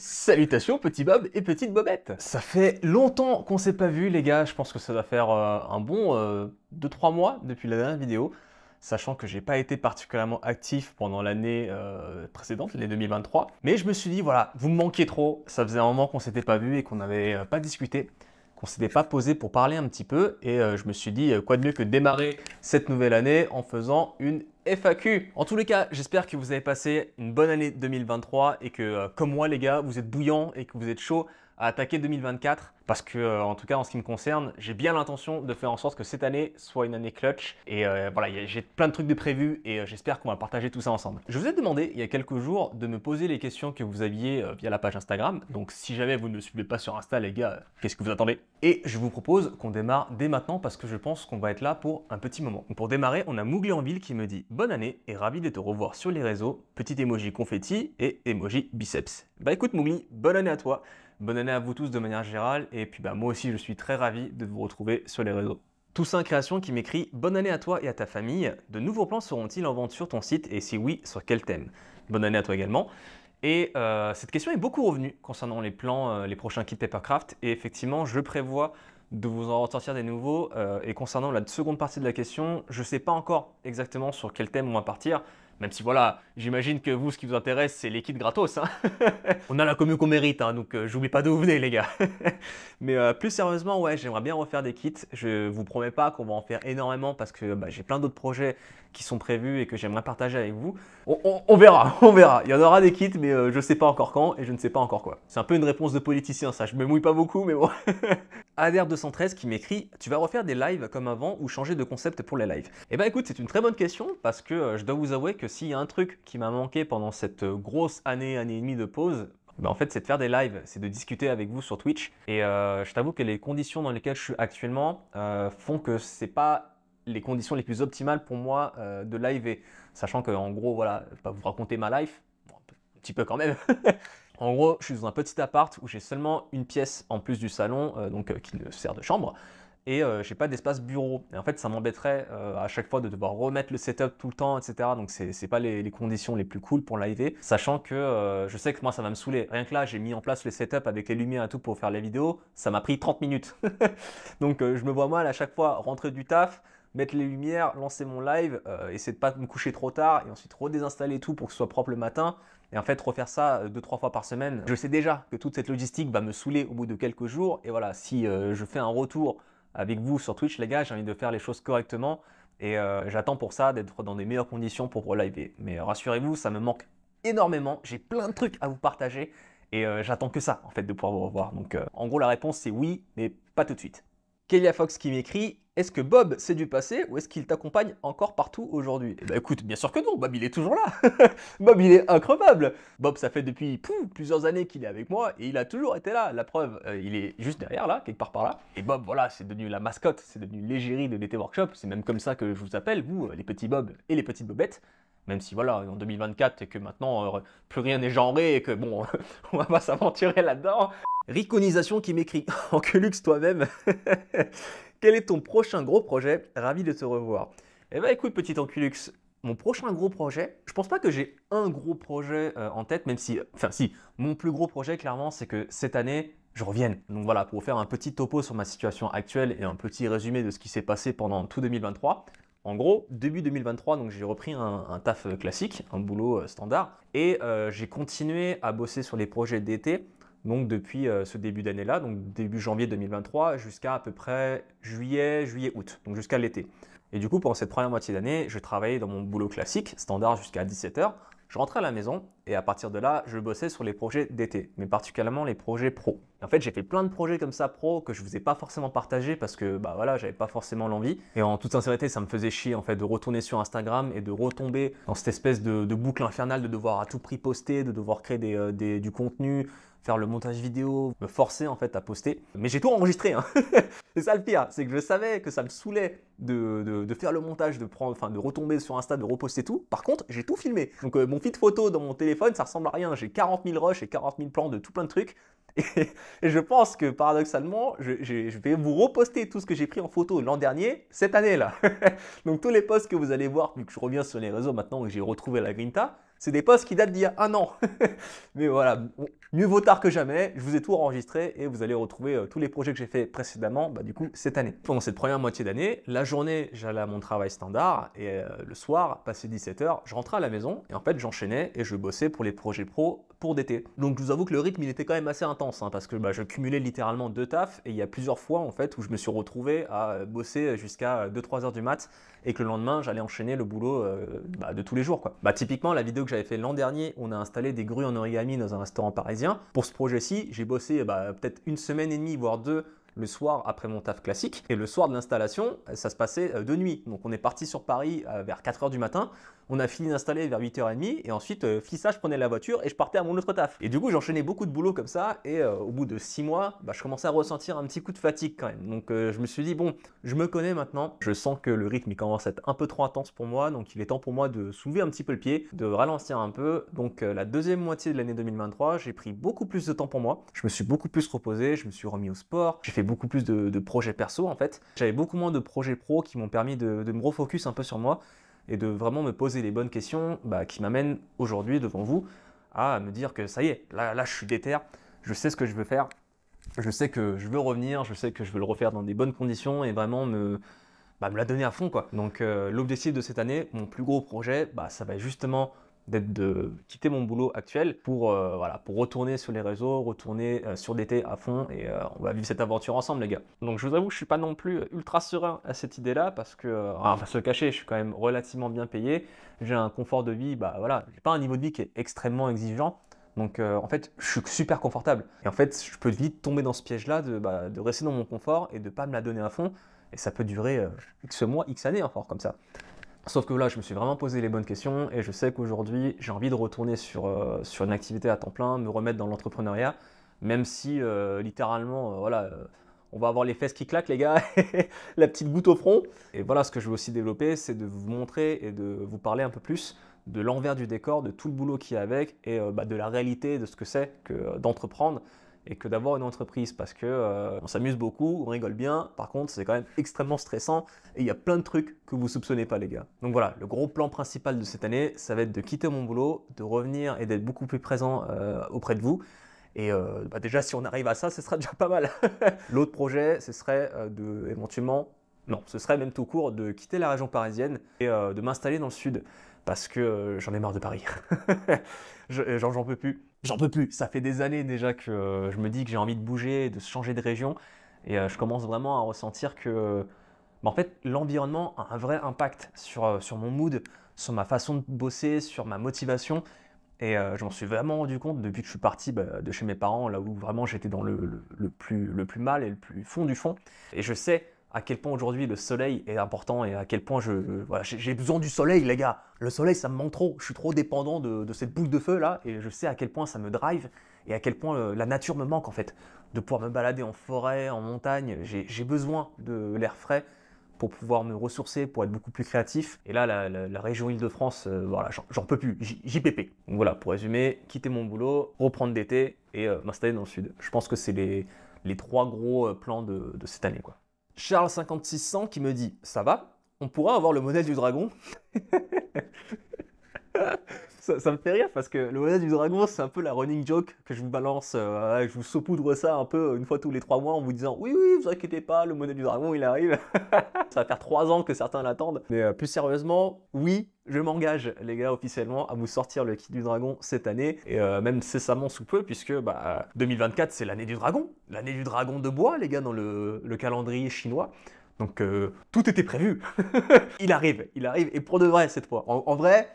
Salutations petit Bob et petite Bobette Ça fait longtemps qu'on s'est pas vu les gars, je pense que ça va faire euh, un bon 2-3 euh, mois depuis la dernière vidéo, sachant que j'ai pas été particulièrement actif pendant l'année euh, précédente, l'année 2023. Mais je me suis dit voilà, vous me manquez trop, ça faisait un moment qu'on s'était pas vu et qu'on n'avait pas discuté qu'on s'était pas posé pour parler un petit peu. Et euh, je me suis dit, euh, quoi de mieux que démarrer cette nouvelle année en faisant une FAQ. En tous les cas, j'espère que vous avez passé une bonne année 2023 et que, euh, comme moi les gars, vous êtes bouillants et que vous êtes chauds à attaquer 2024 parce que, euh, en tout cas, en ce qui me concerne, j'ai bien l'intention de faire en sorte que cette année soit une année clutch. Et euh, voilà, j'ai plein de trucs de prévus et euh, j'espère qu'on va partager tout ça ensemble. Je vous ai demandé il y a quelques jours de me poser les questions que vous aviez via la page Instagram. Donc, si jamais vous ne me suivez pas sur Insta, les gars, qu'est-ce que vous attendez Et je vous propose qu'on démarre dès maintenant parce que je pense qu'on va être là pour un petit moment. pour démarrer, on a Mougli en ville qui me dit Bonne année et ravi de te revoir sur les réseaux. Petit emoji confetti et emoji biceps. Bah écoute, Mougli, bonne année à toi. Bonne année à vous tous de manière générale, et puis bah, moi aussi je suis très ravi de vous retrouver sur les réseaux. Toussaint Création qui m'écrit Bonne année à toi et à ta famille. De nouveaux plans seront-ils en vente sur ton site et si oui, sur quel thème Bonne année à toi également. Et euh, cette question est beaucoup revenue concernant les plans, euh, les prochains kits Papercraft. Et effectivement, je prévois de vous en ressortir des nouveaux. Euh, et concernant la seconde partie de la question, je ne sais pas encore exactement sur quel thème on va partir. Même si voilà, j'imagine que vous, ce qui vous intéresse, c'est les kits gratos. Hein. on a la commune qu'on mérite, hein, donc euh, j'oublie pas d'où vous venez les gars. Mais euh, plus sérieusement, ouais, j'aimerais bien refaire des kits. Je vous promets pas qu'on va en faire énormément parce que bah, j'ai plein d'autres projets qui sont prévus et que j'aimerais partager avec vous. On, verra, on verra. Il y en aura des kits, mais je euh, je sais pas encore quand et je ne sais pas encore quoi. C'est un peu une réponse de politicien ça, je me mouille pas beaucoup, mais bon. Ader213 qui m'écrit « Tu vas refaire des lives comme avant ou changer de concept pour les lives ?» Eh bien, écoute, c'est une très bonne question parce que je dois vous avouer que s'il y a un truc qui m'a manqué pendant cette euh, grosse année, année et demie de pause, bah, en fait, c'est de faire des lives, c'est de discuter avec vous sur Twitch. Et euh, je t'avoue que les conditions dans lesquelles je suis actuellement euh, font que c'est pas les conditions les plus optimales pour moi de live. Sachant que, en gros, voilà, vais pas vous raconter ma life, un petit peu quand même. en gros, je suis dans un petit appart où j'ai seulement une pièce en plus du salon, donc qui me sert de chambre et je euh, j'ai pas d'espace bureau. Et en fait, ça m'embêterait euh, à chaque fois de devoir remettre le setup tout le temps, etc. Donc ce c'est pas les, conditions les plus cool pour live, sachant que euh, je sais que moi ça va me saouler. Rien que là, j'ai mis en place le setup avec les lumières et tout pour faire la vidéo ça m'a pris 30 minutes. Donc je me vois mal à chaque fois rentrer du taf, mettre les lumières, lancer mon live, et essayer de pas me coucher trop tard et ensuite redésinstaller tout pour que ce soit propre le matin. Et en fait, refaire ça deux, trois fois par semaine. Je sais déjà que toute cette logistique va me saouler au bout de quelques jours. Et voilà, si je fais un retour avec vous sur Twitch, les gars. J'ai envie de faire les choses correctement. Et euh, j'attends pour ça d'être dans des meilleures conditions pour reliver. Mais euh, rassurez-vous, ça me manque énormément. J'ai plein de trucs à vous partager. Et euh, j'attends que ça, en fait, de pouvoir vous revoir. Donc, en gros, la réponse, c'est oui, mais pas tout de suite. Kelia Fox qui m'écrit est-ce que Bob, c'est du passé ou est-ce qu'il t'accompagne encore partout aujourd'hui eh ben, écoute, bien sûr que non, Bob, il est toujours là. Bob, il est incroyable. Bob, ça fait depuis plusieurs années qu'il est avec moi et il a toujours été là. La preuve, euh, il est juste derrière là, quelque part par là. Et Bob, voilà, c'est devenu la mascotte, c'est devenu l'égérie de l'été workshop. C'est même comme ça que je vous appelle, vous, euh, les petits Bob et les petites Bobettes même si voilà, en 2024 et que maintenant euh, plus rien n'est genré et que bon, on va pas s'aventurer là-dedans. Riconisation qui m'écrit, en que luxe toi-même quel est ton prochain gros projet Ravi de te revoir. Eh bien écoute, petit enculux, mon prochain gros projet, je pense pas que j'ai un gros projet euh, en tête, même si, euh, enfin si, mon plus gros projet clairement, c'est que cette année, je revienne. Donc voilà, pour vous faire un petit topo sur ma situation actuelle et un petit résumé de ce qui s'est passé pendant tout 2023. En gros, début 2023, donc j'ai repris un, taf euh, classique, un boulot standard, et j'ai continué à bosser sur les projets d'été donc depuis euh, ce début d'année-là, donc début janvier 2023 jusqu'à à peu près juillet, juillet-août, donc jusqu'à l'été. Et du coup, pendant cette première moitié d'année, je travaillais dans mon boulot classique, standard jusqu'à 17h. Je rentrais à la maison et à partir de là, je bossais sur les projets d'été, mais particulièrement les projets pro. En fait, j'ai fait plein de projets comme ça pro que je ne vous ai pas forcément partagé parce que bah voilà, j'avais pas forcément l'envie. Et en toute sincérité, ça me faisait chier en fait de retourner sur Instagram et de retomber dans cette espèce de, boucle infernale de devoir à tout prix poster, de devoir créer des, euh, du contenu, faire le montage vidéo, me forcer en fait à poster. Mais j'ai tout enregistré. Hein. c'est ça le pire, c'est que je savais que ça me saoulait de, de, faire le montage, de prendre, enfin de retomber sur Insta, de reposter tout. Par contre, j'ai tout filmé. Donc euh, mon feed photo dans mon téléphone, ça ressemble à rien. J'ai 40 000 rushs et 40 000 plans de tout plein de trucs. Et, je pense que paradoxalement, je, je, vais vous reposter tout ce que j'ai pris en photo l'an dernier, cette année-là. Donc tous les posts que vous allez voir, vu que je reviens sur les réseaux maintenant où que j'ai retrouvé la Grinta, c'est des posts qui datent d'il y a un an. Mais voilà, Mieux vaut tard que jamais, je vous ai tout enregistré et vous allez retrouver euh, tous les projets que j'ai fait précédemment, bah, du coup, cette année. Pendant cette première moitié d'année, la journée, j'allais à mon travail standard et euh, le soir, passé 17h, je rentrais à la maison et en fait, j'enchaînais et je bossais pour les projets pro pour d'été. Donc je vous avoue que le rythme il était quand même assez intense hein, parce que bah, je cumulais littéralement deux tafs et il y a plusieurs fois en fait où je me suis retrouvé à euh, bosser jusqu'à 2-3 heures du mat et que le lendemain j'allais enchaîner le boulot euh, bah, de tous les jours quoi. Bah, typiquement la vidéo que j'avais fait l'an dernier, on a installé des grues en origami dans un restaurant parisien. Pour ce projet-ci, j'ai bossé peut-être une semaine et demie voire deux le soir après mon taf classique. Et le soir de l'installation, euh, ça se passait euh, de nuit. Donc on est parti sur Paris euh, vers 4h du matin. On a fini d'installer vers 8h30 et ensuite, fissa, je prenais la voiture et je partais à mon autre taf. Et du coup, j'enchaînais beaucoup de boulot comme ça et au bout de 6 mois, bah, je commençais à ressentir un petit coup de fatigue quand même. Donc je me suis dit, bon, je me connais maintenant, je sens que le rythme il commence à être un peu trop intense pour moi, donc il est temps pour moi de soulever un petit peu le pied, de ralentir un peu. Donc la deuxième moitié de l'année 2023, j'ai pris beaucoup plus de temps pour moi, je me suis beaucoup plus reposé, je me suis remis au sport, j'ai fait beaucoup plus de, projets perso en fait. J'avais beaucoup moins de projets pro qui m'ont permis de, me refocus un peu sur moi et de vraiment me poser les bonnes questions bah, qui m'amènent aujourd'hui devant vous à me dire que ça y est, là, là je suis déter, je sais ce que je veux faire, je sais que je veux revenir, je sais que je veux le refaire dans des bonnes conditions et vraiment me, bah, me la donner à fond quoi. Donc euh, l'objectif de cette année, mon plus gros projet, bah, ça va justement d'être de quitter mon boulot actuel pour euh, voilà pour retourner sur les réseaux, retourner euh, sur l'été à fond et euh, on va vivre cette aventure ensemble les gars. Donc je vous avoue, je suis pas non plus ultra serein à cette idée là parce que on va se cacher, je suis quand même relativement bien payé, j'ai un confort de vie, bah voilà, j'ai pas un niveau de vie qui est extrêmement exigeant. Donc en fait, je suis super confortable. Et en fait, je peux vite tomber dans ce piège-là de, bah, rester dans mon confort et de pas me la donner à fond. Et ça peut durer X mois, X années encore hein, comme ça. Sauf que là, je me suis vraiment posé les bonnes questions et je sais qu'aujourd'hui, j'ai envie de retourner sur, euh, sur une activité à temps plein, me remettre dans l'entrepreneuriat, même si euh, littéralement, euh, voilà, on va avoir les fesses qui claquent, les gars, la petite goutte au front. Et voilà, ce que je veux aussi développer, c'est de vous montrer et de vous parler un peu plus de l'envers du décor, de tout le boulot qu'il y a avec et bah, de la réalité de ce que c'est que d'entreprendre et que d'avoir une entreprise parce que euh, on s'amuse beaucoup, on rigole bien. Par contre, c'est quand même extrêmement stressant et il y a plein de trucs que vous soupçonnez pas, les gars. Donc voilà, le gros plan principal de cette année, ça va être de quitter mon boulot, de revenir et d'être beaucoup plus présent euh, auprès de vous. Et euh, bah déjà, si on arrive à ça, ce sera déjà pas mal. L'autre projet, ce serait de éventuellement, non, ce serait même tout court de quitter la région parisienne et de m'installer dans le sud parce que j'en ai marre de Paris. j'en peux plus j'en peux plus. Ça fait des années déjà que euh, je me dis que j'ai envie de bouger, de changer de région. Et euh, je commence vraiment à ressentir que bah, en fait, l'environnement a un vrai impact sur, euh, sur mon mood, sur ma façon de bosser, sur ma motivation. Et je m'en suis vraiment rendu compte depuis que je suis parti bah, de chez mes parents, là où vraiment j'étais dans plus, le plus mal et le plus fond du fond. Et je sais à quel point aujourd'hui le soleil est important et à quel point je, j'ai besoin du soleil, les gars. Le soleil, ça me manque trop. Je suis trop dépendant de, cette boule de feu là et je sais à quel point ça me drive et à quel point euh, la nature me manque en fait. De pouvoir me balader en forêt, en montagne, j'ai, besoin de l'air frais pour pouvoir me ressourcer, pour être beaucoup plus créatif. Et là, la, région Île-de-France, euh, voilà, j'en, peux plus, j'y JPP. Donc voilà, pour résumer, quitter mon boulot, reprendre d'été et euh, m'installer dans le sud. Je pense que c'est les, les trois gros plans de, de cette année. quoi. Charles5600 qui me dit Ça va On pourra avoir le modèle du dragon ça, me fait rire parce que le monnaie du dragon, c'est un peu la running joke que je vous balance, euh, je vous saupoudre ça un peu une fois tous les trois mois en vous disant oui, oui, vous inquiétez pas, le monnaie du dragon il arrive. ça va faire trois ans que certains l'attendent. Mais euh, plus sérieusement, oui, je m'engage, les gars, officiellement, à vous sortir le kit du dragon cette année, et euh, même cessamment sous peu, puisque bah, 2024, c'est l'année du dragon, l'année du dragon de bois, les gars, dans le, calendrier chinois. Donc tout était prévu. il arrive, il arrive, et pour de vrai cette fois. en vrai,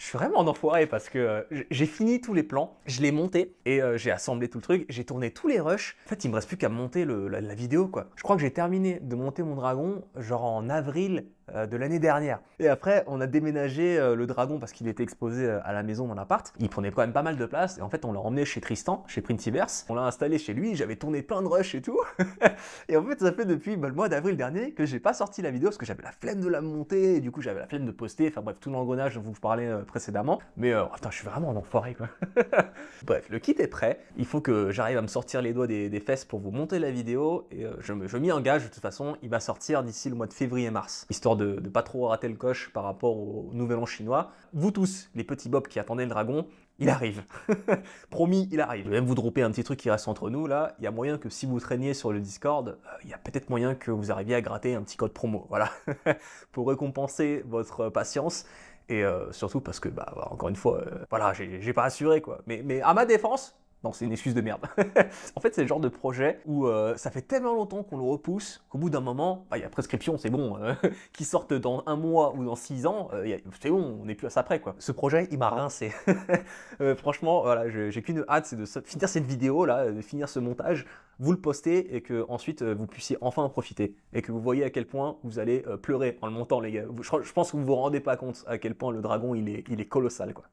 je suis vraiment en enfoiré parce que euh, j'ai fini tous les plans, je l'ai monté et euh, j'ai assemblé tout le truc, j'ai tourné tous les rushs. En fait, il me reste plus qu'à monter la, la vidéo quoi. Je crois que j'ai terminé de monter mon dragon genre en avril euh, de l'année dernière. Et après, on a déménagé euh, le dragon parce qu'il était exposé euh, à la maison dans l'appart. Il prenait quand même pas mal de place. Et en fait, on l'a emmené chez Tristan, chez printiverse On l'a installé chez lui. J'avais tourné plein de rushs et tout. et en fait, ça fait depuis bah, le mois d'avril dernier que j'ai pas sorti la vidéo parce que j'avais la flemme de la monter. Et du coup, j'avais la flemme de poster. Enfin bref, tout l'engrenage dont vous parlais précédemment. Mais attends je suis vraiment en enfoiré quoi. bref, le kit est prêt. Il faut que j'arrive à me sortir les doigts des, fesses pour vous monter la vidéo. Et je m'y engage. De toute façon, il va sortir d'ici le mois de février-mars. Histoire de de ne pas trop rater le coche par rapport au Nouvel An chinois. Vous tous, les petits bobs qui attendaient le dragon, il arrive. Promis, il arrive. même vous dropper un petit truc qui reste entre nous là. Il y a moyen que si vous traîniez sur le Discord, euh, il y a peut-être moyen que vous arriviez à gratter un petit code promo, voilà, pour récompenser votre patience. Et euh, surtout parce que, bah, encore une fois, euh, voilà, j'ai pas assuré quoi. Mais, mais à ma défense, non, c'est une excuse de merde. en fait, c'est le genre de projet où euh, ça fait tellement longtemps qu'on le repousse qu'au bout d'un moment, bah, il y a prescription, c'est bon. Euh, qui sortent dans un mois ou dans six ans, euh, c'est bon, on n'est plus à ça près quoi. Ce projet, il m'a rincé. franchement, voilà, j'ai qu'une hâte, c'est de finir cette vidéo là, de finir ce montage, vous le poster et que ensuite vous puissiez enfin en profiter et que vous voyez à quel point vous allez pleurer en le montant, les gars. Je, je pense que vous vous rendez pas compte à quel point le dragon il est, il est colossal quoi.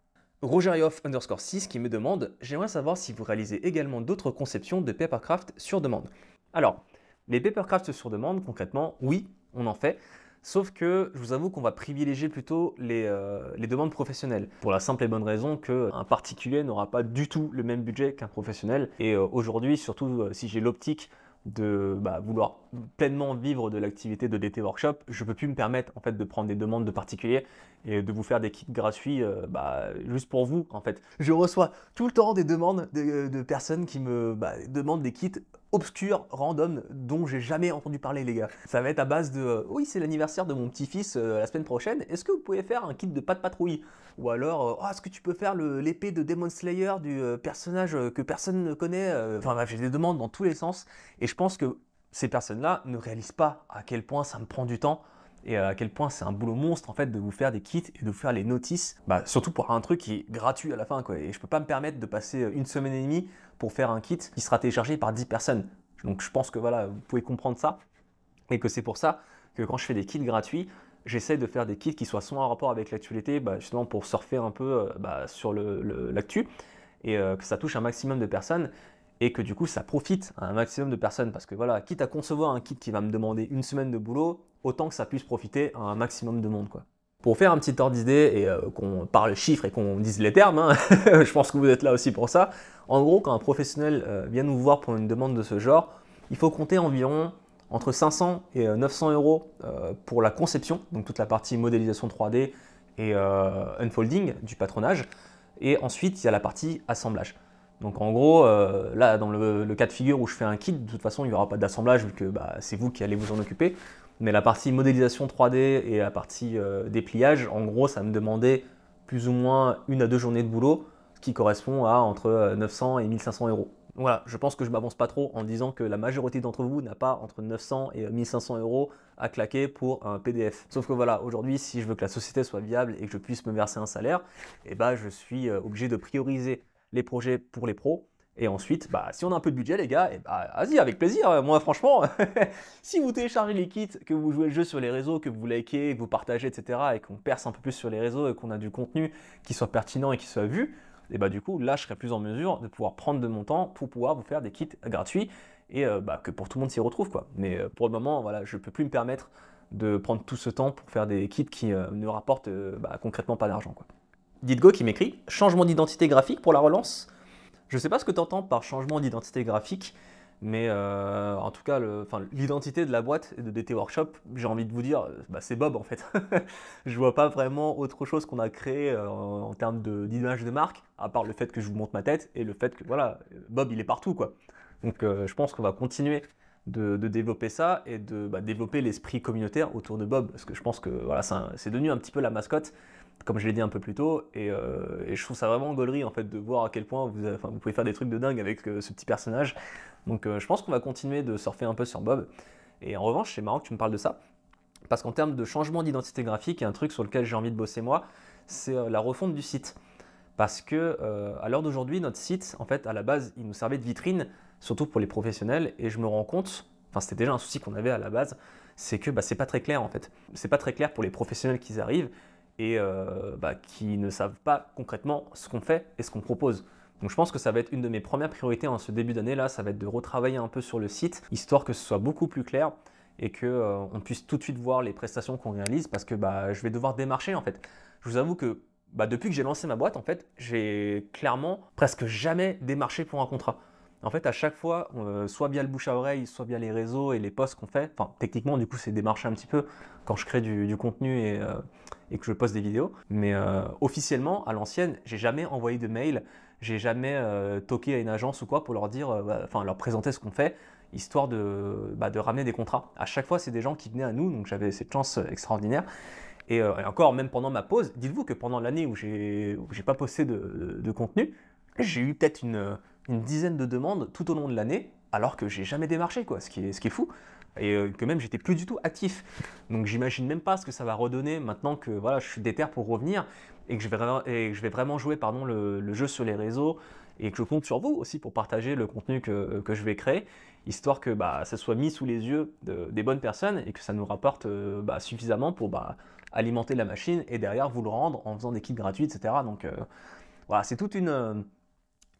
Rogerioff underscore 6 qui me demande J'aimerais savoir si vous réalisez également d'autres conceptions de papercraft sur demande. Alors, les papercraft sur demande, concrètement, oui, on en fait. Sauf que je vous avoue qu'on va privilégier plutôt les, euh, demandes professionnelles, pour la simple et bonne raison qu'un particulier n'aura pas du tout le même budget qu'un professionnel. Et euh, aujourd'hui, surtout euh, si j'ai l'optique de bah, vouloir pleinement vivre de l'activité de DT Workshop, je peux plus me permettre en fait de prendre des demandes de particuliers et de vous faire des kits gratuits euh, bah, juste pour vous en fait. Je reçois tout le temps des demandes de, euh, personnes qui me bah, demandent des kits obscur, random, dont j'ai jamais entendu parler les gars. Ça va être à base de euh, oui c'est l'anniversaire de mon petit-fils euh, la semaine prochaine, est-ce que vous pouvez faire un kit de pas de patrouille Ou alors euh, oh, est-ce que tu peux faire l'épée de Demon Slayer du personnage que personne ne connaît Enfin bref, j'ai des demandes dans tous les sens et je pense que ces personnes-là ne réalisent pas à quel point ça me prend du temps et à quel point c'est un boulot monstre en fait de vous faire des kits et de vous faire les notices, bah, surtout pour un truc qui est gratuit à la fin quoi. Et je peux pas me permettre de passer euh, une semaine et demie pour faire un kit qui sera téléchargé par 10 personnes. Donc je pense que voilà, vous pouvez comprendre ça et que c'est pour ça que quand je fais des kits gratuits, j'essaie de faire des kits qui soient soit en rapport avec l'actualité, bah, justement pour surfer un peu euh, bah, sur l'actu le, l'actu et euh, que ça touche un maximum de personnes et que du coup ça profite à un maximum de personnes parce que voilà, quitte à concevoir un kit qui va me demander une semaine de boulot, autant que ça puisse profiter à un maximum de monde. Quoi. Pour faire un petit ordre d'idée et euh, qu'on parle chiffres et qu'on dise les termes, hein, je pense que vous êtes là aussi pour ça. En gros, quand un professionnel euh, vient nous voir pour une demande de ce genre, il faut compter environ entre 500 et 900 euh, euros pour la conception, donc toute la partie modélisation 3D et unfolding du patronage. Et ensuite, il y a la partie assemblage. Donc en gros, là, dans le, cas de figure où je fais un kit, de toute façon, il n'y aura pas d'assemblage vu que bah, c'est vous qui allez vous en occuper. Mais la partie modélisation 3D et la partie euh, dépliage, en gros, ça me demandait plus ou moins une à deux journées de boulot, ce qui correspond à entre 900 euh, et 1500 euros. Voilà, je pense que je m'avance pas trop en disant que la majorité d'entre vous n'a pas entre 900 et 1500 euh, euros à claquer pour un PDF. Sauf que voilà, aujourd'hui, si je veux que la société soit viable et que je puisse me verser un salaire, eh ben, je suis obligé de prioriser les projets pour les pros et ensuite, bah, si on a un peu de budget, les gars, et eh bah, vas-y, avec plaisir. Euh, moi, franchement, si vous téléchargez les kits, que vous jouez le jeu sur les réseaux, que vous likez, que vous partagez, etc., et qu'on perce un peu plus sur les réseaux et qu'on a du contenu qui soit pertinent et qui soit vu, et eh bah, du coup, là, je serai plus en mesure de pouvoir prendre de mon temps pour pouvoir vous faire des kits gratuits et euh, bah, que pour tout le monde s'y retrouve, quoi. Mais euh, pour le moment, voilà, je ne peux plus me permettre de prendre tout ce temps pour faire des kits qui ne rapportent bah, concrètement pas d'argent, quoi. go qui m'écrit Changement d'identité graphique pour la relance je ne sais pas ce que tu entends par changement d'identité graphique, mais euh, en tout cas, l'identité de la boîte et de DT Workshop, j'ai envie de vous dire, euh, bah, c'est Bob en fait. je ne vois pas vraiment autre chose qu'on a créé euh, en, termes d'image de, marque, à part le fait que je vous montre ma tête et le fait que voilà, Bob il est partout quoi. Donc je pense qu'on va continuer de, développer ça et de bah, développer l'esprit communautaire autour de Bob, parce que je pense que voilà, c'est devenu un petit peu la mascotte comme je l'ai dit un peu plus tôt, euh, et, je trouve ça vraiment gaulerie en fait de voir à quel point vous, pouvez faire des trucs de dingue avec euh, ce petit personnage. Donc euh, je pense qu'on va continuer de surfer un peu sur Bob. Et en revanche, c'est marrant que tu me parles de ça, parce qu'en termes de changement d'identité graphique, il y a un truc sur lequel j'ai envie de bosser moi, c'est la refonte du site. Parce que à l'heure d'aujourd'hui, notre site, en fait, à la base, il nous servait de vitrine, surtout pour les professionnels, et je me rends compte, enfin c'était déjà un souci qu'on avait à la base, c'est que bah, c'est pas très clair en fait. C'est pas très clair pour les professionnels qui arrivent et euh, bah, qui ne savent pas concrètement ce qu'on fait et ce qu'on propose. Donc je pense que ça va être une de mes premières priorités en ce début d'année là, ça va être de retravailler un peu sur le site, histoire que ce soit beaucoup plus clair et qu'on euh, puisse tout de suite voir les prestations qu'on réalise parce que bah, je vais devoir démarcher en fait. Je vous avoue que bah, depuis que j'ai lancé ma boîte en fait, j'ai clairement presque jamais démarché pour un contrat en fait, à chaque fois, euh, soit via le bouche à oreille, soit via les réseaux et les posts qu'on fait, enfin, techniquement, du coup, c'est démarché un petit peu quand je crée du, contenu et, euh, et, que je poste des vidéos. Mais euh, officiellement, à l'ancienne, j'ai jamais envoyé de mail, j'ai jamais toqué à une agence ou quoi pour leur dire, bah, enfin, leur présenter ce qu'on fait, histoire bah, de, ramener des contrats. À chaque fois, c'est des gens qui venaient à nous, donc j'avais cette chance extraordinaire. Et, encore, même pendant ma pause, dites-vous que pendant l'année où j'ai pas posté de contenu, j'ai eu peut-être une une dizaine de demandes tout au long de l'année, alors que j'ai jamais démarché, quoi, ce qui est, ce qui est fou. Et euh, que même j'étais plus du tout actif. Donc j'imagine même pas ce que ça va redonner maintenant que voilà, je suis déter pour revenir et que je vais, et je vais vraiment jouer pardon, le, jeu sur les réseaux et que je compte sur vous aussi pour partager le contenu que, euh, je vais créer, histoire que bah, ça soit mis sous les yeux des bonnes personnes et que ça nous rapporte euh, bah, suffisamment pour bah, alimenter la machine et derrière vous le rendre en faisant des kits gratuits, etc. Donc voilà, c'est toute une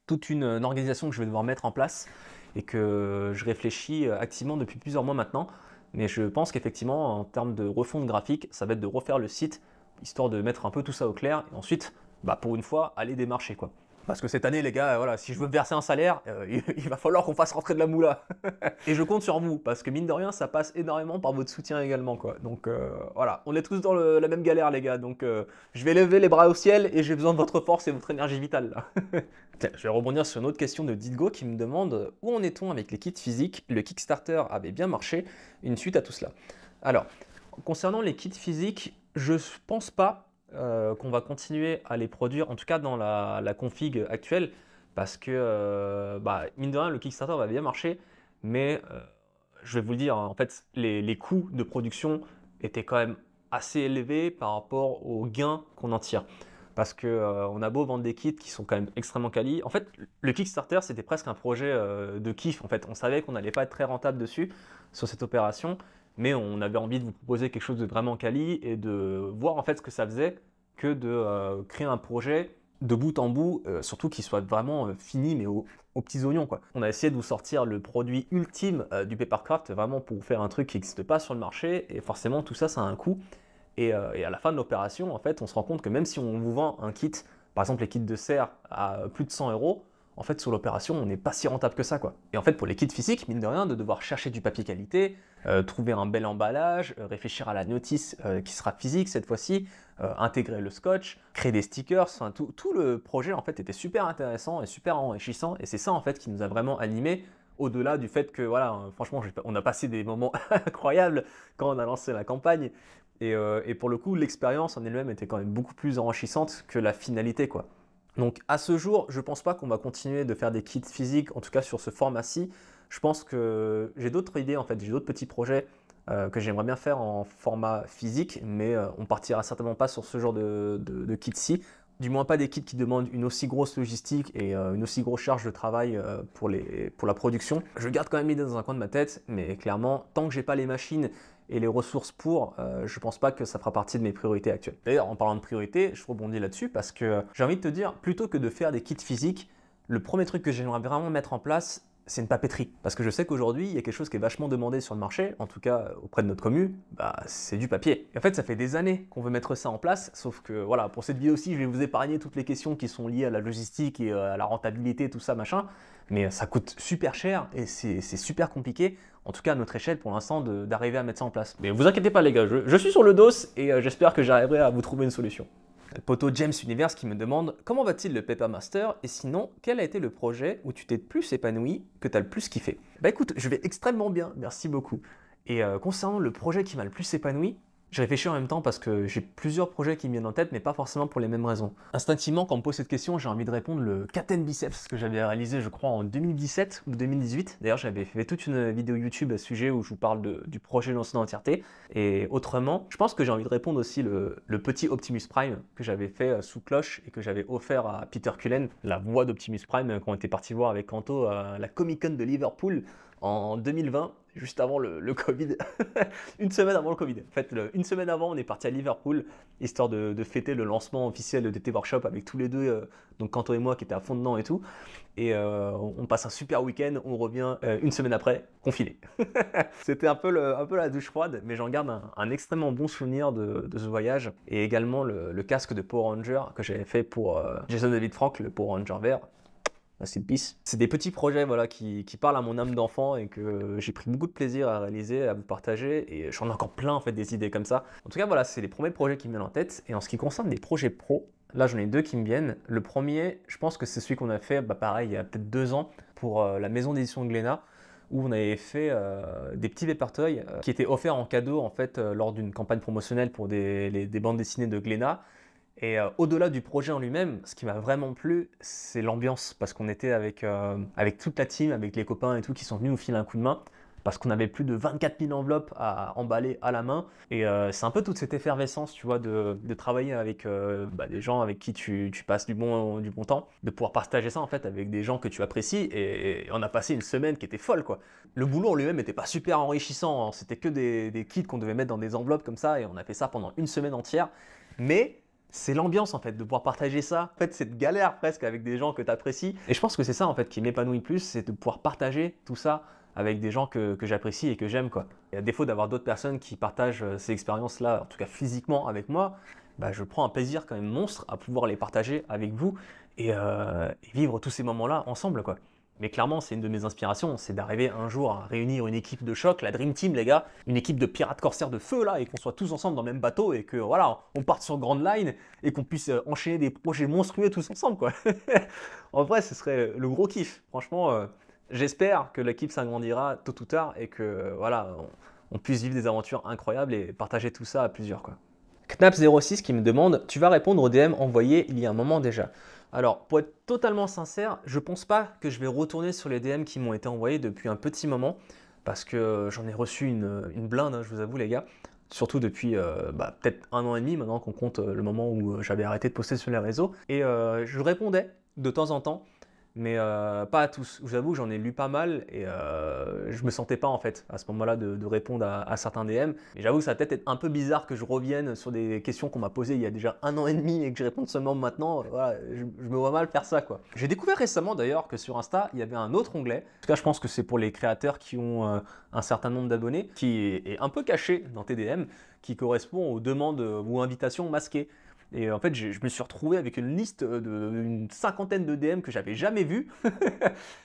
toute euh, une, organisation que je vais devoir mettre en place et que je réfléchis euh, activement depuis plusieurs mois maintenant. Mais je pense qu'effectivement, en termes de refonte graphique, ça va être de refaire le site, histoire de mettre un peu tout ça au clair, et ensuite, bah, pour une fois, aller démarcher. quoi. Parce que cette année, les gars, voilà, si je veux verser un salaire, euh, il va falloir qu'on fasse rentrer de la moula. et je compte sur vous, parce que mine de rien, ça passe énormément par votre soutien également, quoi. Donc euh, voilà, on est tous dans la même galère, les gars. Donc euh, je vais lever les bras au ciel et j'ai besoin de votre force et votre énergie vitale, je vais rebondir sur une autre question de Didgo qui me demande où en est-on avec les kits physiques Le Kickstarter avait bien marché, une suite à tout cela. Alors, concernant les kits physiques, je pense pas euh, qu'on va continuer à les produire, en tout cas dans la, config actuelle, parce que, euh, bah, mine de rien, le Kickstarter va bien marcher, mais euh, je vais vous le dire, en fait, les, coûts de production étaient quand même assez élevés par rapport aux gains qu'on en tire. Parce qu'on a beau vendre des kits qui sont quand même extrêmement quali. En fait, le Kickstarter, c'était presque un projet de kiff. En fait, on savait qu'on n'allait pas être très rentable dessus, sur cette opération mais on avait envie de vous proposer quelque chose de vraiment quali et de voir en fait ce que ça faisait que de euh, créer un projet de bout en bout, euh, surtout qu'il soit vraiment euh, fini mais aux petits oignons On a essayé de vous sortir le produit ultime du papercraft vraiment pour faire un truc qui n'existe pas sur le marché et forcément tout ça ça a un coût et, et à la fin de l'opération en fait on se rend compte que même si on vous vend un kit, par exemple les kits de serre à plus de 100 euros, en fait, sur l'opération, on n'est pas si rentable que ça, quoi. Et en fait, pour les kits physiques, mine de rien, de devoir chercher du papier qualité, euh, trouver un bel emballage, euh, réfléchir à la notice euh, qui sera physique cette fois-ci, intégrer le scotch, créer des stickers, tout, le projet, en fait, était super intéressant et super enrichissant, et c'est ça, en fait, qui nous a vraiment animés, au-delà du fait que, voilà, franchement, on a passé des moments incroyables quand on a lancé la campagne, et, et pour le coup, l'expérience en elle-même était quand même beaucoup plus enrichissante que la finalité, quoi. Donc à ce jour, je ne pense pas qu'on va continuer de faire des kits physiques, en tout cas sur ce format-ci. Je pense que j'ai d'autres idées en fait, j'ai d'autres petits projets euh, que j'aimerais bien faire en format physique, mais euh, on partira certainement pas sur ce genre de, de, kit-ci. Du moins pas des kits qui demandent une aussi grosse logistique et euh, une aussi grosse charge de travail pour, pour la production. Je garde quand même l'idée dans un coin de ma tête, mais clairement, tant que j'ai pas les machines et les ressources pour, euh, je pense pas que ça fera partie de mes priorités actuelles. D'ailleurs, en parlant de priorité, je rebondis là-dessus parce que j'ai envie de te dire, plutôt que de faire des kits physiques, le premier truc que j'aimerais vraiment mettre en place, c'est une papeterie. Parce que je sais qu'aujourd'hui, il y a quelque chose qui est vachement demandé sur le marché, en tout cas euh, auprès de notre commu, bah, c'est du papier. en fait, ça fait des années qu'on veut mettre ça en place, sauf que voilà, pour cette vidéo aussi, je vais vous épargner toutes les questions qui sont liées à la logistique et euh, à la rentabilité, tout ça, machin mais euh, ça coûte super cher et c'est super compliqué, en tout cas à notre échelle pour l'instant, d'arriver à mettre ça en place. Mais vous inquiétez pas les gars, je, suis sur le dos et euh, j'espère que j'arriverai à vous trouver une solution. Poto James Universe qui me demande comment va-t-il le Paper Master et sinon quel a été le projet où tu t'es le plus épanoui, que as le plus kiffé Bah écoute, je vais extrêmement bien, merci beaucoup. Et euh, concernant le projet qui m'a le plus épanoui, je réfléchis en même temps parce que j'ai plusieurs projets qui me viennent en tête, mais pas forcément pour les mêmes raisons. Instinctivement, quand on me pose cette question, j'ai envie de répondre le Captain Biceps que j'avais réalisé, je crois, en 2017 ou 2018. D'ailleurs, j'avais fait toute une vidéo YouTube à ce sujet où je vous parle du projet dans son entièreté. Et autrement, je pense que j'ai envie de répondre aussi le, petit Optimus Prime que j'avais fait euh, sous cloche et que j'avais offert à Peter Cullen, la voix d'Optimus Prime, euh, quand on était parti voir avec Kanto la Comic Con de Liverpool en 2020, juste avant le, Covid, une semaine avant le Covid. En fait, une semaine avant, on est parti à Liverpool, histoire de, fêter le lancement officiel de DT Workshop avec tous les deux, euh, donc canton et moi qui étaient à fond dedans et tout. Et euh, on passe un super week-end, on revient euh, une semaine après, confiné. C'était un, peu un peu la douche froide, mais j'en garde un, extrêmement bon souvenir de, de, ce voyage. Et également le, casque de Power Ranger que j'avais fait pour Jason David Frank, le Power Ranger vert. Bah, c'est C'est des petits projets voilà, qui, parlent à mon âme d'enfant et que j'ai pris beaucoup de plaisir à réaliser, à vous partager. Et j'en ai encore plein en fait des idées comme ça. En tout cas, voilà, c'est les premiers projets qui me viennent en tête. Et en ce qui concerne les projets pro, là j'en ai deux qui me viennent. Le premier, je pense que c'est celui qu'on a fait, bah, pareil, il y a peut-être deux ans pour euh, la maison d'édition de Glénat où on avait fait euh, des petits éparteuils qui étaient offerts en cadeau en fait euh, lors d'une campagne promotionnelle pour des, des bandes dessinées de Glénat et euh, au-delà du projet en lui-même, ce qui m'a vraiment plu, c'est l'ambiance, parce qu'on était avec, euh, avec toute la team, avec les copains et tout, qui sont venus nous filer un coup de main, parce qu'on avait plus de 24 000 enveloppes à emballer à la main. Et euh, c'est un peu toute cette effervescence, tu vois, de, travailler avec bah, des gens avec qui tu, passes du bon, du bon temps, de pouvoir partager ça en fait avec des gens que tu apprécies. Et, on a passé une semaine qui était folle, quoi. Le boulot en lui-même n'était pas super enrichissant, hein. c'était que des, des kits qu'on devait mettre dans des enveloppes comme ça, et on a fait ça pendant une semaine entière. Mais c'est l'ambiance en fait, de pouvoir partager ça. En fait, cette galère presque avec des gens que tu apprécies. Et je pense que c'est ça en fait qui m'épanouit plus, c'est de pouvoir partager tout ça avec des gens que, j'apprécie et que j'aime quoi. Et à défaut d'avoir d'autres personnes qui partagent euh, ces expériences-là, en tout cas physiquement avec moi, bah, je prends un plaisir quand même monstre à pouvoir les partager avec vous et, euh, et vivre tous ces moments-là ensemble quoi. Mais clairement, c'est une de mes inspirations, c'est d'arriver un jour à réunir une équipe de choc, la Dream Team, les gars, une équipe de pirates corsaires de feu, là, et qu'on soit tous ensemble dans le même bateau, et que, voilà, on parte sur Grand Line, et qu'on puisse euh, enchaîner des projets monstrueux tous ensemble, quoi. en vrai, ce serait le gros kiff. Franchement, euh, j'espère que l'équipe s'agrandira tôt ou tard, et que, euh, voilà, on, puisse vivre des aventures incroyables et partager tout ça à plusieurs, quoi. Knap06 qui me demande Tu vas répondre au DM envoyé il y a un moment déjà. Alors, pour être totalement sincère, je pense pas que je vais retourner sur les DM qui m'ont été envoyés depuis un petit moment, parce que euh, j'en ai reçu une, euh, blinde, hein, je vous avoue les gars. Surtout depuis euh, bah, peut-être un an et demi maintenant qu'on compte le moment où j'avais arrêté de poster sur les réseaux. Et je répondais de temps en temps mais euh, pas à tous. j'avoue j'en ai lu pas mal et euh, je me sentais pas en fait à ce moment-là de, répondre à, certains DM. Et j'avoue, ça va peut-être être un peu bizarre que je revienne sur des questions qu'on m'a posées il y a déjà un an et demi et que je réponde seulement maintenant. Voilà, je, me vois mal faire ça quoi. J'ai découvert récemment d'ailleurs que sur Insta, il y avait un autre onglet. En tout cas, je pense que c'est pour les créateurs qui ont euh, un certain nombre d'abonnés, qui est, est un peu caché dans TDM, qui correspond aux demandes euh, ou invitations masquées. Et euh, en fait, je me suis retrouvé avec une liste euh, d'une cinquantaine de DM que j'avais jamais vu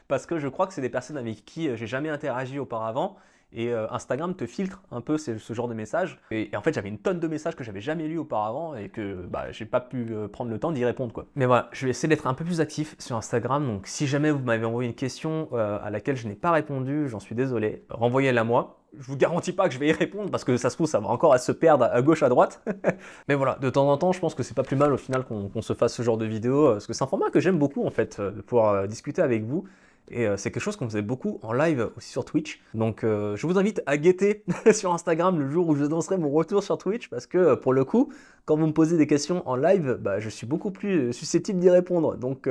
parce que je crois que c'est des personnes avec qui euh, j'ai jamais interagi auparavant et euh, Instagram te filtre un peu ce, ce genre de messages. Et, en fait, j'avais une tonne de messages que j'avais jamais lu auparavant et que bah, j'ai pas pu euh, prendre le temps d'y répondre. Quoi. Mais voilà, je vais essayer d'être un peu plus actif sur Instagram. Donc, si jamais vous m'avez envoyé une question euh, à laquelle je n'ai pas répondu, j'en suis désolé, renvoyez-la moi. Je vous garantis pas que je vais y répondre parce que ça se trouve, ça va encore à se perdre à gauche, à droite. Mais voilà, de temps en temps, je pense que c'est pas plus mal au final qu'on se fasse ce genre de vidéo parce que c'est un format que j'aime beaucoup en fait, de pouvoir discuter avec vous. Et euh, c'est quelque chose qu'on faisait beaucoup en live aussi sur Twitch. Donc euh, je vous invite à guetter sur Instagram le jour où je danserai mon retour sur Twitch parce que euh, pour le coup, quand vous me posez des questions en live, bah, je suis beaucoup plus susceptible d'y répondre. Donc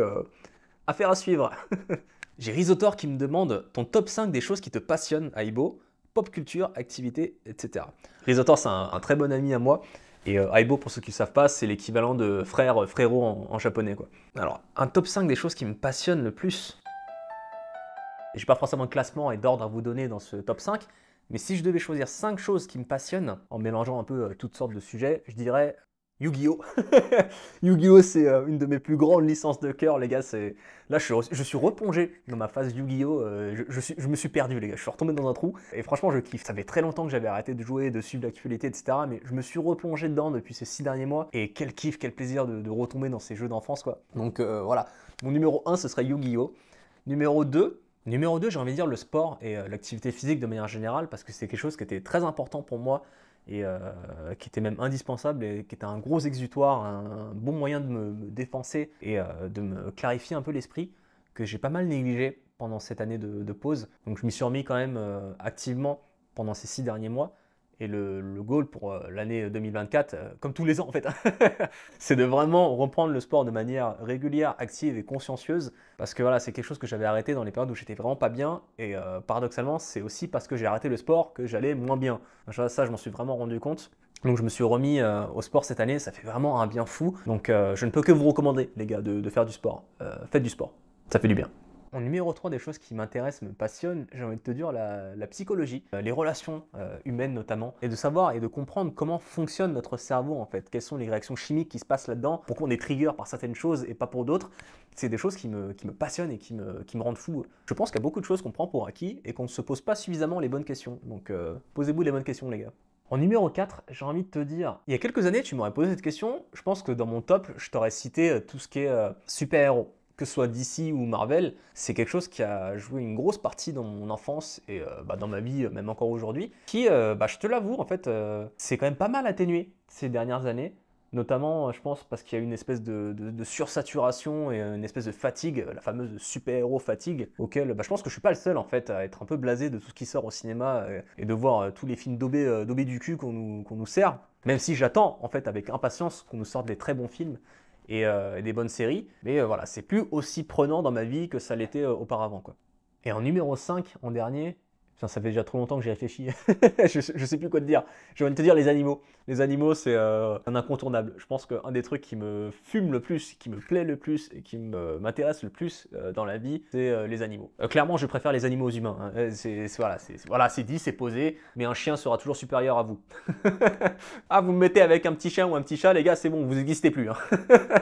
affaire à suivre. J'ai Risotor qui me demande ton top 5 des choses qui te passionnent Aibo. pop culture, activité, etc. Risotor, c'est un, très bon ami à moi. Et Aibo, pour ceux qui ne savent pas, c'est l'équivalent de frère, frérot en, japonais. Alors, un top 5 des choses qui me passionnent le plus. J'ai pas forcément de classement et d'ordre à vous donner dans ce top 5, mais si je devais choisir 5 choses qui me passionnent, en mélangeant un peu euh, toutes sortes de sujets, je dirais Yu-Gi-Oh! Yu-Gi-Oh! c'est euh, une de mes plus grandes licences de cœur, les gars. C'est... Là, je suis, replongé dans ma phase Yu-Gi-Oh! Euh, je, suis, je, me suis perdu, les gars. Je suis retombé dans un trou. Et franchement, je kiffe. Ça fait très longtemps que j'avais arrêté de jouer, de suivre l'actualité, etc. Mais je me suis replongé dedans depuis ces 6 derniers mois. Et quel kiff, quel plaisir de, retomber dans ces jeux d'enfance, quoi. Donc voilà. Mon numéro 1, ce serait Yu-Gi-Oh! Numéro 2, Numéro 2, j'ai envie de dire le sport et euh, l'activité physique de manière générale, parce que c'est quelque chose qui était très important pour moi et euh, qui était même indispensable et qui était un gros exutoire, un, bon moyen de me, me et euh, de me clarifier un peu l'esprit, que j'ai pas mal négligé pendant cette année de, de pause. Donc je m'y suis remis quand même activement pendant ces six derniers mois. Et le, le goal pour euh, l'année 2024, euh, comme tous les ans en fait, c'est de vraiment reprendre le sport de manière régulière, active et consciencieuse. Parce que voilà, c'est quelque chose que j'avais arrêté dans les périodes où j'étais vraiment pas bien. Et euh, paradoxalement, c'est aussi parce que j'ai arrêté le sport que j'allais moins bien. Ça, je m'en suis vraiment rendu compte. Donc je me suis remis au sport cette année, ça fait vraiment un bien fou. Donc je ne peux que vous recommander, les gars, de, de faire du sport. faites du sport, ça fait du bien. En numéro 3 des choses qui m'intéressent, me passionnent, j'ai envie de te dire la, psychologie, euh, les relations euh, humaines notamment, et de savoir et de comprendre comment fonctionne notre cerveau en fait, quelles sont les réactions chimiques qui se passent là-dedans, pourquoi on est trigger par certaines choses et pas pour d'autres. C'est des choses qui me, passionnent et qui me, qui rendent fou. Je pense qu'il y a beaucoup de choses qu'on prend pour acquis et qu'on ne se pose pas suffisamment les bonnes questions. Donc euh, posez-vous les bonnes questions les gars. En numéro 4, j'ai envie de te dire, il y a quelques années, tu m'aurais posé cette question, je pense que dans mon top, je t'aurais cité tout ce qui est super-héros que ce soit DC ou Marvel, c'est quelque chose qui a joué une grosse partie dans mon enfance et euh, bah, dans ma vie, euh, même encore aujourd'hui, qui, euh, bah, je te l'avoue, en fait, c'est quand même pas mal atténué ces dernières années. Notamment, je pense, parce qu'il y a une espèce de, sursaturation et une espèce de fatigue, la fameuse super-héros fatigue, auquel bah, je pense que je suis pas le seul en fait à être un peu blasé de tout ce qui sort au cinéma et, de voir tous les films daubés, du cul qu'on nous, nous sert. Même si j'attends en fait avec impatience qu'on nous sorte des très bons films, euh, et, des bonnes séries. Mais euh, voilà, c'est plus aussi prenant dans ma vie que ça l'était euh, auparavant. Et en numéro 5, en dernier, ça fait déjà trop longtemps que j'ai réfléchi. je, je, sais plus quoi te dire. Je vais te dire les animaux. Les animaux, c'est euh, un incontournable. Je pense qu'un des trucs qui me fume le plus, qui me plaît le plus et qui m'intéresse le plus euh, dans la vie, c'est euh, les animaux. clairement, je préfère les animaux aux humains. Hein. C'est voilà, c'est dit, c'est posé. Mais un chien sera toujours supérieur à vous. ah, vous me mettez avec un petit chien ou un petit chat, les gars, c'est bon, vous n'existez plus. Moi, hein.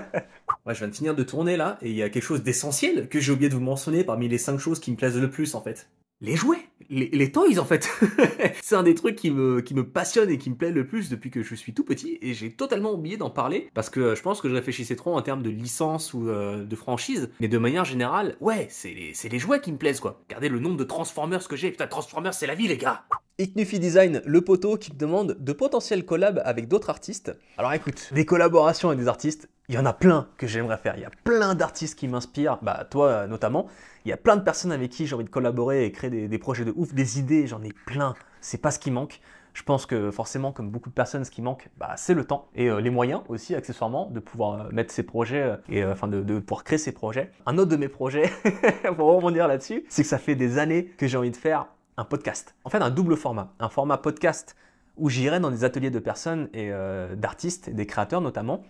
je viens de finir de tourner là et il y a quelque chose d'essentiel que j'ai oublié de vous mentionner parmi les 5 choses qui me plaisent le plus en fait. Les jouets les, toys en fait. c'est un des trucs qui me, qui me passionne et qui me plaît le plus depuis que je suis tout petit et j'ai totalement oublié d'en parler parce que je pense que je réfléchissais trop en termes de licence ou euh, de franchise. Mais de manière générale, ouais, c'est les, jouets qui me plaisent quoi. Regardez le nombre de Transformers que j'ai. Putain, Transformers, c'est la vie les gars. Icnufi Design, le poteau qui me demande de potentiels collabs avec d'autres artistes. Alors écoute, des collaborations avec des artistes, il y en a plein que j'aimerais faire. Il y a plein d'artistes qui m'inspirent, bah toi euh, notamment. Il y a plein de personnes avec qui j'ai envie de collaborer et créer des, des projets de ouf, des idées, j'en ai plein. C'est pas ce qui manque. Je pense que forcément, comme beaucoup de personnes, ce qui manque, bah, c'est le temps et euh, les moyens aussi, accessoirement, de pouvoir euh, mettre ces projets euh, et enfin de, pouvoir créer ces projets. Un autre de mes projets, pour rebondir là-dessus, c'est que ça fait des années que j'ai envie de faire un podcast. En fait, un double format, un format podcast où j'irai dans des ateliers de personnes et d'artistes, des créateurs notamment,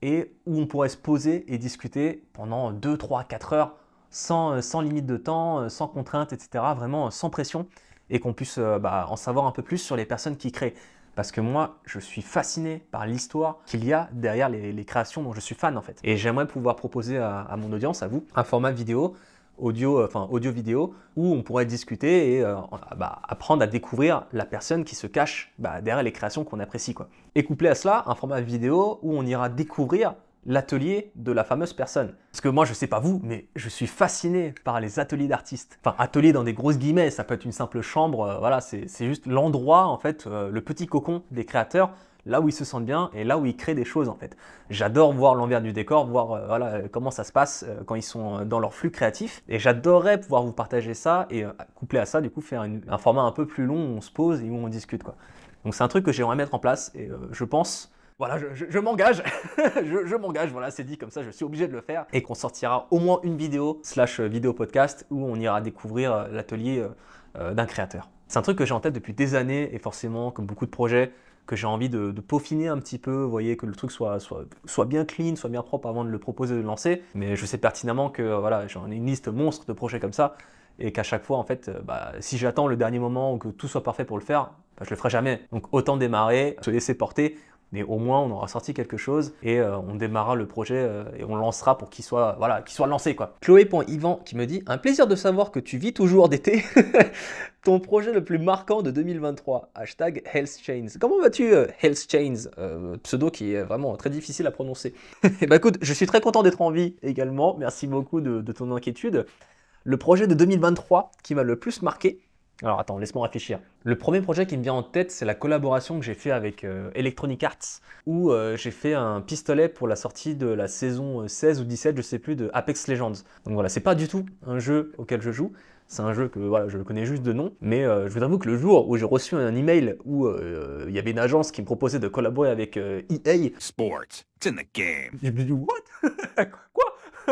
et où on pourrait se poser et discuter pendant 2, 3, 4 heures euh, sans, limite de temps, euh, sans contrainte, etc. Vraiment euh, sans pression et qu'on puisse bah, en savoir un peu plus sur les personnes qui créent. Parce que moi, je suis fasciné par l'histoire qu'il y a derrière les, créations dont je suis fan en fait. Et j'aimerais pouvoir proposer à, mon audience, à vous, un format vidéo, audio, enfin audio vidéo, où on pourrait discuter et ah, bah, apprendre à découvrir la personne qui se cache bah, derrière les créations qu'on apprécie quoi. Et couplé à cela, un format vidéo où on ira découvrir l'atelier de la fameuse personne. Parce que moi, je sais pas vous, mais je suis fasciné par les ateliers d'artistes. Enfin, atelier dans des grosses guillemets, ça peut être une simple chambre, euh, voilà, c'est juste l'endroit, en fait, euh, le petit cocon des créateurs, là où ils se sentent bien et là où ils créent des choses, en fait. J'adore voir l'envers du décor, voir euh, voilà, comment ça se passe quand ils sont dans leur flux créatif. Et j'adorerais pouvoir vous partager ça et coupler à ça, du coup, faire un format un peu plus long on se pose et où on discute, quoi. Donc c'est un truc que j'aimerais mettre en place et je pense voilà, je, m'engage, je, m'engage, voilà, c'est dit comme ça, je suis obligé de le faire. Et qu'on sortira au moins une vidéo, slash euh, vidéo podcast, où on ira découvrir euh, l'atelier euh, d'un créateur. C'est un truc que j'ai en tête depuis des années, et forcément, comme beaucoup de projets, que j'ai envie de, peaufiner un petit peu, vous voyez, que le truc soit, soit, bien clean, soit bien propre avant de le proposer, de le lancer. Mais je sais pertinemment que voilà, j'en ai une liste monstre de projets comme ça, et qu'à chaque fois, en fait, bah, si j'attends le dernier moment ou que tout soit parfait pour le faire, je bah, je le ferai jamais. Donc autant démarrer, se laisser porter mais au moins on aura sorti quelque chose et euh, on démarrera le projet euh, et on lancera pour qu'il soit voilà qu'il soit lancé quoi. Chloé.Yvan qui me dit un plaisir de savoir que tu vis toujours d'été. Ton projet le plus marquant de 2023. Hashtag Health Comment vas-tu euh, HealthChains Pseudo qui est vraiment très difficile à prononcer. et eh bah ben, écoute, je suis très content d'être en vie également. Merci beaucoup de ton inquiétude. Le projet de 2023 qui m'a le plus marqué, alors attends, laisse-moi réfléchir. Le premier projet qui me vient en tête, c'est la collaboration que j'ai fait avec euh, Electronic Arts, où euh, j'ai fait un pistolet pour la sortie de la saison 16 euh, ou 17, je sais plus, de Apex Legends. Donc voilà, c'est pas du tout un jeu auquel je joue. C'est un jeu que voilà, je connais juste de nom, mais je vous avoue que le jour où j'ai reçu un email où il y avait une agence qui me proposait de collaborer avec EA e Sports, it's in the game. J'ai dit what Quoi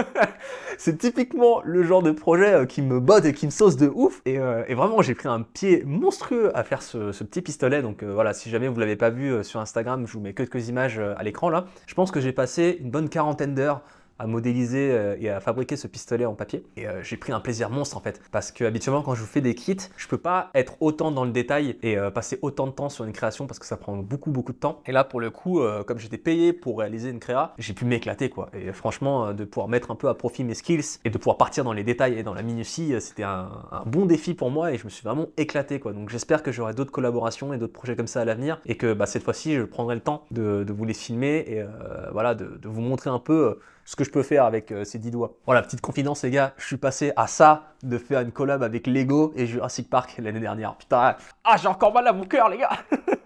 c'est typiquement le genre de projet euh, qui me botte et qui me sauce de ouf. Et, euh, vraiment, j'ai pris un pied monstrueux à faire ce, petit pistolet. Donc euh, voilà, si jamais vous l'avez pas vu sur Instagram, je vous mets quelques images à l'écran là. Je pense que j'ai passé une bonne quarantaine d'heures à modéliser euh, et à fabriquer ce pistolet en papier. Et euh, j'ai pris un plaisir monstre en fait, parce que habituellement quand je vous fais des kits, je peux pas être autant dans le détail et euh, passer autant de temps sur une création parce que ça prend beaucoup beaucoup de temps. Et là pour le coup, comme j'étais payé pour réaliser une créa, j'ai pu m'éclater quoi. Et franchement, de pouvoir mettre un peu à profit mes skills et de pouvoir partir dans les détails et dans la minutie, c'était un, bon défi pour moi et je me suis vraiment éclaté quoi. Donc j'espère que j'aurai d'autres collaborations et d'autres projets comme ça à l'avenir et que bah, cette fois-ci je prendrai le temps de, vous les filmer et voilà de, de, vous montrer un peu ce que je peux faire avec euh, ces 10 doigts. Voilà, petite confidence les gars, je suis passé à ça de faire une collab avec Lego et Jurassic Park l'année dernière. Putain, ah j'ai encore mal à mon cœur les gars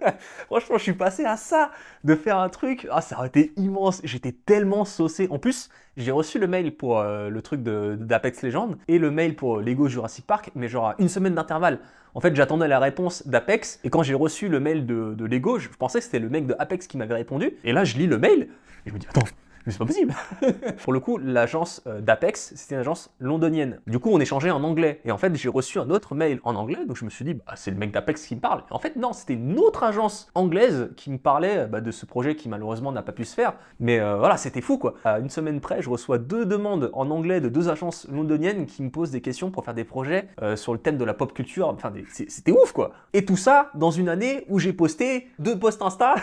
Franchement, je suis passé à ça de faire un truc. Ah, ça aurait été immense. J'étais tellement saucé. En plus, j'ai reçu le mail pour euh, le truc d'Apex Legends et le mail pour Lego Jurassic Park, mais genre à une semaine d'intervalle. En fait, j'attendais la réponse d'Apex et quand j'ai reçu le mail de, Lego, je pensais que c'était le mec de Apex qui m'avait répondu. Et là, je lis le mail et je me dis, attends, mais c'est pas possible. Pour le coup, l'agence euh, d'Apex, c'était une agence londonienne. Du coup, on échangeait en anglais. Et en fait, j'ai reçu un autre mail en anglais, donc je me suis dit, bah, c'est le mec d'Apex qui me parle. En fait, non, c'était une autre agence anglaise qui me parlait bah, de ce projet qui malheureusement n'a pas pu se faire. Mais euh, voilà, c'était fou quoi. À une semaine près, je reçois deux demandes en anglais de deux agences londoniennes qui me posent des questions pour faire des projets euh, sur le thème de la pop culture. Enfin, c'était ouf quoi. Et tout ça dans une année où j'ai posté deux posts Insta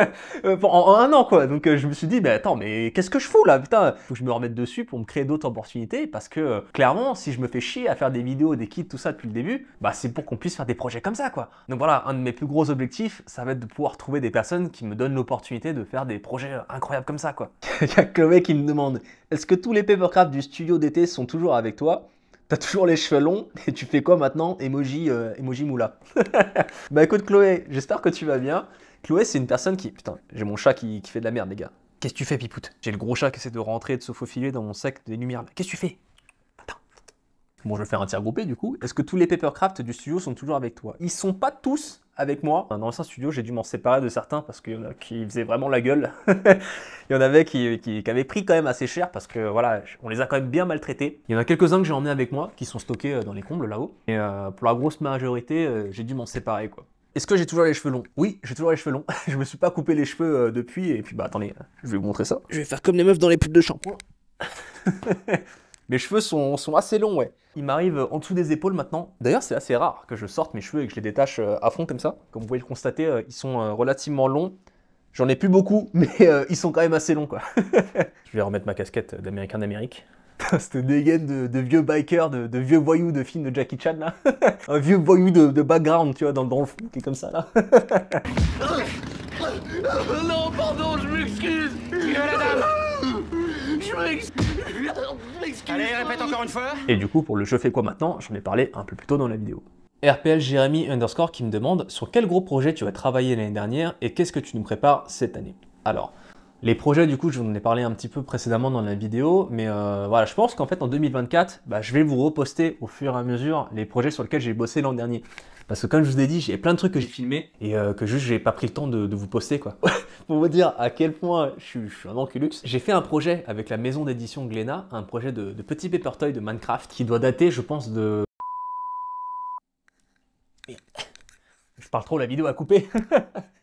en, un an quoi. Donc je me suis dit, bah, attends, mais qu'est-ce que je fous là Putain, faut que je me remette dessus pour me créer d'autres opportunités parce que euh, clairement, si je me fais chier à faire des vidéos, des kits, tout ça depuis le début, bah c'est pour qu'on puisse faire des projets comme ça quoi. Donc voilà, un de mes plus gros objectifs, ça va être de pouvoir trouver des personnes qui me donnent l'opportunité de faire des projets euh, incroyables comme ça quoi. Il y a Chloé qui me demande est-ce que tous les papercraft du studio d'été sont toujours avec toi T'as toujours les cheveux longs et tu fais quoi maintenant Emoji, euh, emoji moula. bah écoute Chloé, j'espère que tu vas bien. Chloé, c'est une personne qui. Putain, j'ai mon chat qui, qui fait de la merde, les gars. Qu'est-ce que tu fais, Pipoute J'ai le gros chat qui essaie de rentrer et de se faufiler dans mon sac des lumières. Qu'est-ce que tu fais Attends. Bon, je vais faire un tir groupé du coup. Est-ce que tous les papercraft du studio sont toujours avec toi Ils sont pas tous avec moi. Dans l'ancien studio, j'ai dû m'en séparer de certains parce qu'il y en a qui faisaient vraiment la gueule. Il y en avait qui, avaient pris quand même assez cher parce que voilà, on les a quand même bien maltraités. Il y en a quelques-uns que j'ai emmenés avec moi qui sont stockés euh, dans les combles là-haut. Et euh, pour la grosse majorité, euh, j'ai dû m'en séparer quoi. Est-ce que j'ai toujours les cheveux longs Oui, j'ai toujours les cheveux longs. je me suis pas coupé les cheveux euh, depuis, et puis bah attendez, hein, je vais vous montrer ça. Je vais faire comme les meufs dans les pubs de shampoing. mes cheveux sont, assez longs, ouais. Ils m'arrivent euh, en dessous des épaules maintenant. D'ailleurs, c'est assez rare que je sorte mes cheveux et que je les détache euh, à fond comme ça. Comme vous pouvez le constater, ils sont relativement longs. J'en ai plus beaucoup, mais ils sont quand même assez longs, quoi. je vais remettre ma casquette d'Américain d'Amérique. cette dégaine de, de, vieux biker, de, vieux voyous de film de Jackie Chan là. un vieux voyou de, background, tu vois, dans, le le fond, qui est comme ça là. non, pardon, je m'excuse. Je m'excuse. Allez, répète encore une fois. Et du coup, pour le je fais quoi maintenant, j'en ai parlé un peu plus tôt dans la vidéo. RPL Jérémy underscore qui me demande sur quel gros projet tu as travaillé l'année dernière et qu'est-ce que tu nous prépares cette année. Alors, les projets, du coup, je vous en ai parlé un petit peu précédemment dans la vidéo, mais euh, voilà, je pense qu'en fait, en 2024, bah, je vais vous reposter au fur et à mesure les projets sur lesquels j'ai bossé l'an dernier. Parce que comme je vous ai dit, j'ai plein de trucs que j'ai filmés et euh, que juste j'ai pas pris le temps de, vous poster, quoi. Pour vous dire à quel point je suis, un enculux. J'ai fait un projet avec la maison d'édition Glénat, un projet de, petit paper toy de Minecraft qui doit dater, je pense, de... Je parle trop, la vidéo a coupé.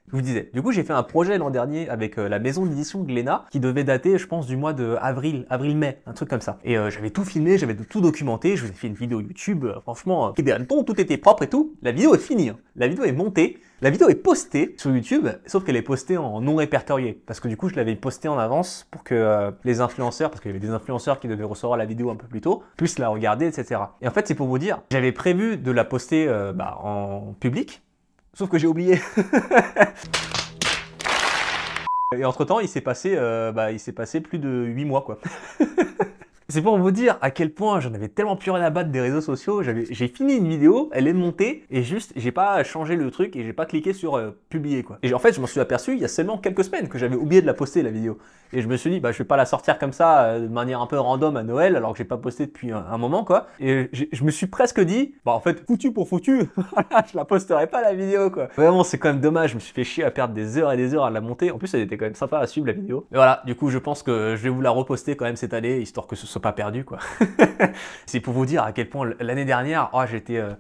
Je vous disais. Du coup, j'ai fait un projet l'an dernier avec euh, la maison d'édition Glénat qui devait dater, je pense, du mois de avril, avril-mai, un truc comme ça. Et euh, j'avais tout filmé, j'avais tout documenté, je vous ai fait une vidéo YouTube, euh, franchement, qui le ton, tout était propre et tout. La vidéo est finie, hein. la vidéo est montée, la vidéo est postée sur YouTube, sauf qu'elle est postée en non répertorié parce que du coup, je l'avais postée en avance pour que les influenceurs, parce qu'il y avait des influenceurs qui devaient recevoir la vidéo un peu plus tôt, puissent la regarder, etc. Et en fait, c'est pour vous dire, j'avais prévu de la poster bah, en public Sauf que j'ai oublié. Et entre temps, il s'est passé, euh, bah, il s'est passé plus de 8 mois, quoi. C'est pour vous dire à quel point j'en avais tellement plus rien à des réseaux sociaux. J'ai fini une vidéo, elle est montée et juste j'ai pas changé le truc et j'ai pas cliqué sur euh, publier quoi. Et en fait, je m'en suis aperçu il y a seulement quelques semaines que j'avais oublié de la poster la vidéo. Et je me suis dit bah je vais pas la sortir comme ça euh, de manière un peu random à Noël alors que j'ai pas posté depuis un, moment quoi. Et je me suis presque dit bah en fait foutu pour foutu, je la posterai pas la vidéo quoi. Vraiment c'est quand même dommage, je me suis fait chier à perdre des heures et des heures à la monter. En plus elle était quand même sympa à suivre la vidéo. Et voilà, du coup je pense que je vais vous la reposter quand même cette année histoire que ce soit pas perdu, quoi. c'est pour vous dire à quel point l'année dernière, oh, j'étais, euh,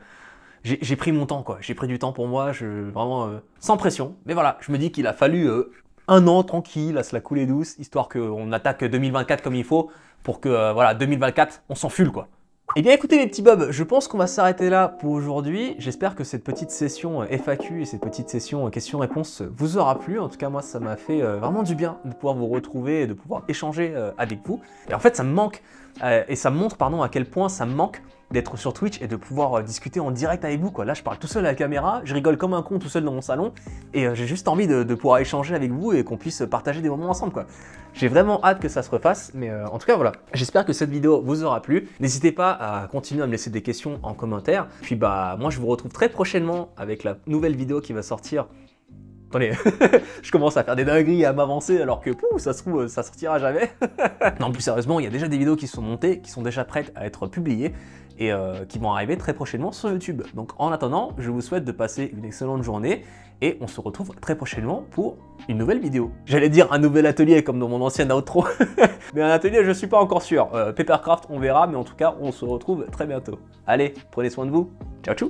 j'ai pris mon temps, quoi. J'ai pris du temps pour moi, je, vraiment euh, sans pression. Mais voilà, je me dis qu'il a fallu euh, un an tranquille à se la couler douce, histoire qu'on attaque 2024 comme il faut, pour que voilà 2024, on s'enfule quoi. Eh bien écoutez les petits Bob, je pense qu'on va s'arrêter là pour aujourd'hui. J'espère que cette petite session euh, FAQ et cette petite session euh, questions-réponses euh, vous aura plu. En tout cas moi ça m'a fait vraiment du bien de pouvoir vous retrouver et de pouvoir échanger avec vous. Et en fait ça me manque et ça montre pardon à quel point ça me manque d'être sur Twitch et de pouvoir euh, discuter en direct avec vous. Quoi. Là, je parle tout seul à la caméra, je rigole comme un con tout seul dans mon salon et euh, j'ai juste envie de, pouvoir échanger avec vous et qu'on puisse partager des moments ensemble. Quoi. J'ai vraiment hâte que ça se refasse, mais euh, en tout cas, voilà. J'espère que cette vidéo vous aura plu. N'hésitez pas à continuer à me laisser des questions en commentaire. Puis, bah, moi, je vous retrouve très prochainement avec la nouvelle vidéo qui va sortir Attendez, je commence à faire des dingueries à m'avancer alors que pouf, ça se trouve, ça sortira jamais. non, plus sérieusement, il y a déjà des vidéos qui sont montées, qui sont déjà prêtes à être publiées et euh, qui vont arriver très prochainement sur YouTube. Donc en attendant, je vous souhaite de passer une excellente journée et on se retrouve très prochainement pour une nouvelle vidéo. J'allais dire un nouvel atelier comme dans mon ancien outro, mais un atelier je suis pas encore sûr. Euh, Papercraft on verra, mais en tout cas on se retrouve très bientôt. Allez, prenez soin de vous, ciao ciao